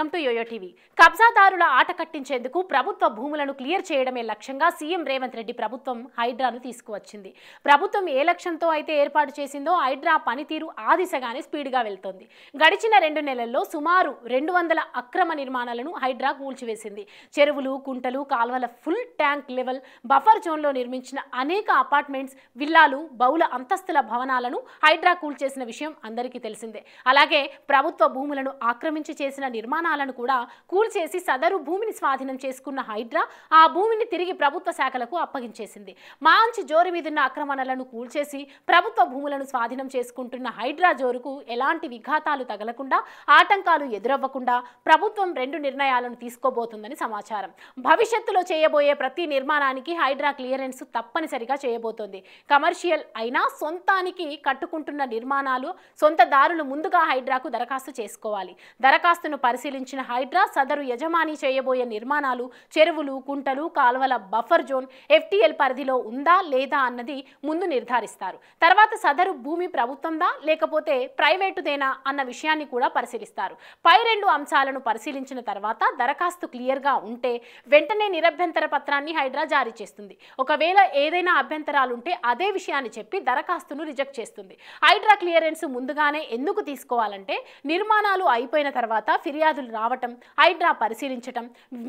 welcome to YoYo TV కబ్జాదారుల ఆట కట్టించేందుకు ప్రభుత్వ భూములను క్లియర్ చేయడమే లక్ష్యంగా సీఎం రేవంత్ రెడ్డి ప్రభుత్వం హైడ్రాను తీసుకువచ్చింది ప్రభుత్వం ఏ లక్ష్యంతో అయితే ఏర్పాటు చేసిందో హైడ్రా పనితీరు ఆ దిశగానే స్పీడ్గా వెళ్తోంది గడిచిన రెండు నెలల్లో సుమారు రెండు వందల అక్రమ నిర్మాణాలను హైడ్రా కూల్చివేసింది చెరువులు కుంటలు కాల్వల ఫుల్ ట్యాంక్ లెవెల్ బఫర్ జోన్లో నిర్మించిన అనేక అపార్ట్మెంట్స్ విల్లాలు బహుళ అంతస్తుల భవనాలను హైడ్రా కూల్చేసిన విషయం అందరికీ తెలిసిందే అలాగే ప్రభుత్వ భూములను ఆక్రమించి చేసిన నిర్మాణ దుకాణాలను కూడా కూల్చేసి సదరు భూమిని స్వాధీనం చేసుకున్న హైడ్రా ఆ భూమిని తిరిగి ప్రభుత్వ శాఖలకు అప్పగించేసింది మాంచి జోరు మీదున్న ఆక్రమణలను కూల్చేసి ప్రభుత్వ భూములను స్వాధీనం చేసుకుంటున్న హైడ్రా జోరుకు ఎలాంటి విఘాతాలు తగలకుండా ఆటంకాలు ఎదురవ్వకుండా ప్రభుత్వం రెండు నిర్ణయాలను తీసుకోబోతుందని సమాచారం భవిష్యత్తులో చేయబోయే ప్రతి నిర్మాణానికి హైడ్రా క్లియరెన్స్ తప్పనిసరిగా చేయబోతోంది కమర్షియల్ అయినా సొంతానికి కట్టుకుంటున్న నిర్మాణాలు సొంత దారులు ముందుగా హైడ్రాకు దరఖాస్తు చేసుకోవాలి దరఖాస్తును పరిశీలి ప్రకటించిన హైడ్రా సదరు యజమాని చేయబోయే నిర్మాణాలు చెరువులు కుంటలు కాల్వల బఫర్ జోన్ ఎఫ్టీఎల్ పరిధిలో ఉందా లేదా అన్నది ముందు నిర్ధారిస్తారు తర్వాత సదరు భూమి ప్రభుత్వందా లేకపోతే ప్రైవేటుదేనా అన్న విషయాన్ని కూడా పరిశీలిస్తారు పై రెండు అంశాలను పరిశీలించిన తర్వాత దరఖాస్తు క్లియర్గా ఉంటే వెంటనే నిరభ్యంతర పత్రాన్ని హైడ్రా జారీ చేస్తుంది ఒకవేళ ఏదైనా అభ్యంతరాలుంటే అదే విషయాన్ని చెప్పి దరఖాస్తును రిజెక్ట్ చేస్తుంది హైడ్రా క్లియరెన్స్ ముందుగానే ఎందుకు తీసుకోవాలంటే నిర్మాణాలు అయిపోయిన తర్వాత ఫిర్యాదులు అధికారులు రావటం హైడ్రా పరిశీలించటం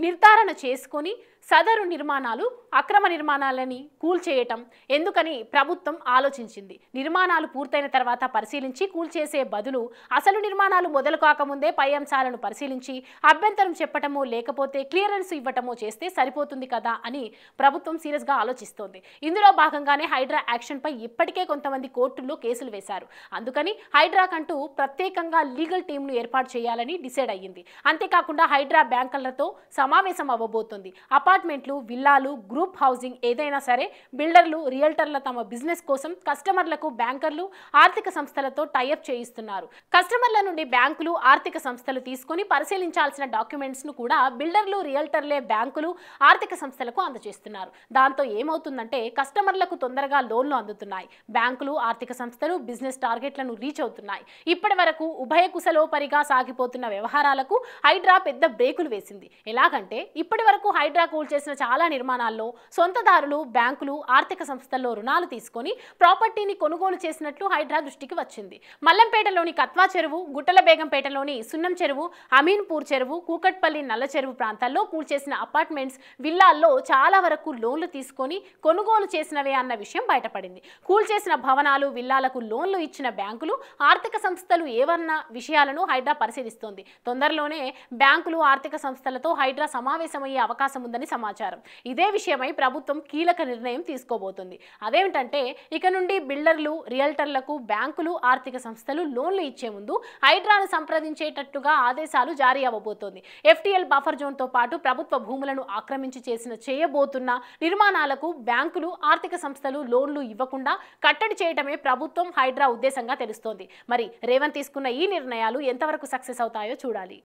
నిర్ధారణ చేసుకొని సదరు నిర్మాణాలు అక్రమ నిర్మాణాలని కూల్చేయటం ఎందుకని ప్రభుత్వం ఆలోచించింది నిర్మాణాలు పూర్తయిన తర్వాత పరిశీలించి కూల్చేసే బదులు అసలు నిర్మాణాలు మొదలు కాకముందే పై అంశాలను పరిశీలించి అభ్యంతరం చెప్పటమో లేకపోతే క్లియరెన్స్ ఇవ్వటమో చేస్తే సరిపోతుంది కదా అని ప్రభుత్వం సీరియస్గా ఆలోచిస్తోంది ఇందులో భాగంగానే హైడ్రా యాక్షన్పై ఇప్పటికే కొంతమంది కోర్టుల్లో కేసులు వేశారు అందుకని హైడ్రా కంటూ ప్రత్యేకంగా లీగల్ టీంను ఏర్పాటు చేయాలని డిసైడ్ అయ్యింది అంతేకాకుండా హైడ్రా బ్యాంకర్లతో సమావేశం అవ్వబోతుంది అపార్ట్మెంట్లు విల్లాలు గ్రూప్ హౌసింగ్ ఏదైనా సరే బిల్డర్లు రియల్టర్ల తమ బిజినెస్ కోసం కస్టమర్లకు బ్యాంకర్లు ఆర్థిక సంస్థలతో టైఅప్ చేయిస్తున్నారు కస్టమర్ల నుండి బ్యాంకులు ఆర్థిక సంస్థలు తీసుకుని పరిశీలించాల్సిన డాక్యుమెంట్స్ ను కూడా బిల్డర్లు రియల్టర్లే బ్యాంకులు ఆర్థిక సంస్థలకు అందజేస్తున్నారు దాంతో ఏమవుతుందంటే కస్టమర్లకు తొందరగా లోన్లు అందుతున్నాయి బ్యాంకులు ఆర్థిక సంస్థలు బిజినెస్ టార్గెట్లను రీచ్ అవుతున్నాయి ఇప్పటి వరకు ఉభయ కుశలోపరిగా సాగిపోతున్న వ్యవహారాలకు వరకు హైడ్రా పెద్ద బ్రేకులు వేసింది ఎలాగంటే ఇప్పటి వరకు హైడ్రా కూల్ చేసిన చాలా నిర్మాణాల్లో సొంతదారులు బ్యాంకులు ఆర్థిక సంస్థల్లో రుణాలు తీసుకొని ప్రాపర్టీని కొనుగోలు చేసినట్లు హైడ్రా దృష్టికి వచ్చింది మల్లంపేటలోని కత్వా చెరువు గుట్టల బేగంపేటలోని సున్నం చెరువు అమీన్పూర్ చెరువు కూకట్పల్లి నల్ల చెరువు ప్రాంతాల్లో కూల్ చేసిన అపార్ట్మెంట్స్ విల్లాల్లో చాలా వరకు లోన్లు తీసుకొని కొనుగోలు చేసినవే అన్న విషయం బయటపడింది కూల్ చేసిన భవనాలు విల్లాలకు లోన్లు ఇచ్చిన బ్యాంకులు ఆర్థిక సంస్థలు ఏవన్న విషయాలను హైడ్రా పరిశీలిస్తోంది తొందరలో త్వరలోనే బ్యాంకులు ఆర్థిక సంస్థలతో హైడ్రా సమావేశమయ్యే అవకాశం ఉందని సమాచారం ఇదే విషయమై ప్రభుత్వం కీలక నిర్ణయం తీసుకోబోతుంది అదేమిటంటే ఇక నుండి బిల్డర్లు రియల్టర్లకు బ్యాంకులు ఆర్థిక సంస్థలు లోన్లు ఇచ్చే ముందు హైడ్రాను సంప్రదించేటట్టుగా ఆదేశాలు జారీ అవ్వబోతోంది ఎఫ్టీఎల్ బఫర్ జోన్తో పాటు ప్రభుత్వ భూములను ఆక్రమించి చేసిన చేయబోతున్న నిర్మాణాలకు బ్యాంకులు ఆర్థిక సంస్థలు లోన్లు ఇవ్వకుండా కట్టడి చేయడమే ప్రభుత్వం హైడ్రా ఉద్దేశంగా తెలుస్తోంది మరి రేవంత్ తీసుకున్న ఈ నిర్ణయాలు ఎంతవరకు సక్సెస్ అవుతాయో చూడాలి